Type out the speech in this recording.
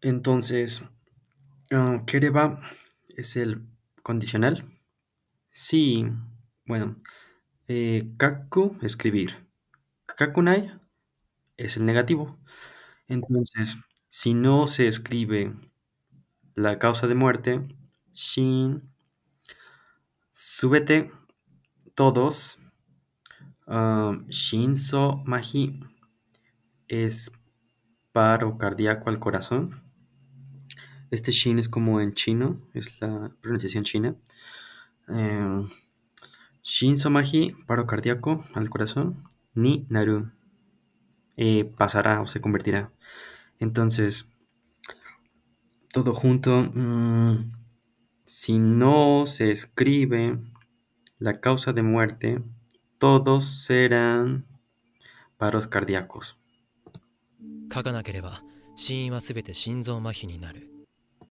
Entonces, uh, va es el condicional. Sí, bueno, eh, escribir. Kakunai es el negativo. Entonces, si no se escribe la causa de muerte, shin, súbete todos Ah, Shinso Maji es paro cardíaco al corazón. Este Shin es como en chino, es la pronunciación china. Em, Shinso Maji, paro cardíaco al corazón. Ni Naru eh, pasará o se convertirá. Entonces, todo junto. Mm, si no se escribe la causa de muerte, todos serán paros cardíacos. Cagañá que va, sin ir a suvelete, ni narú.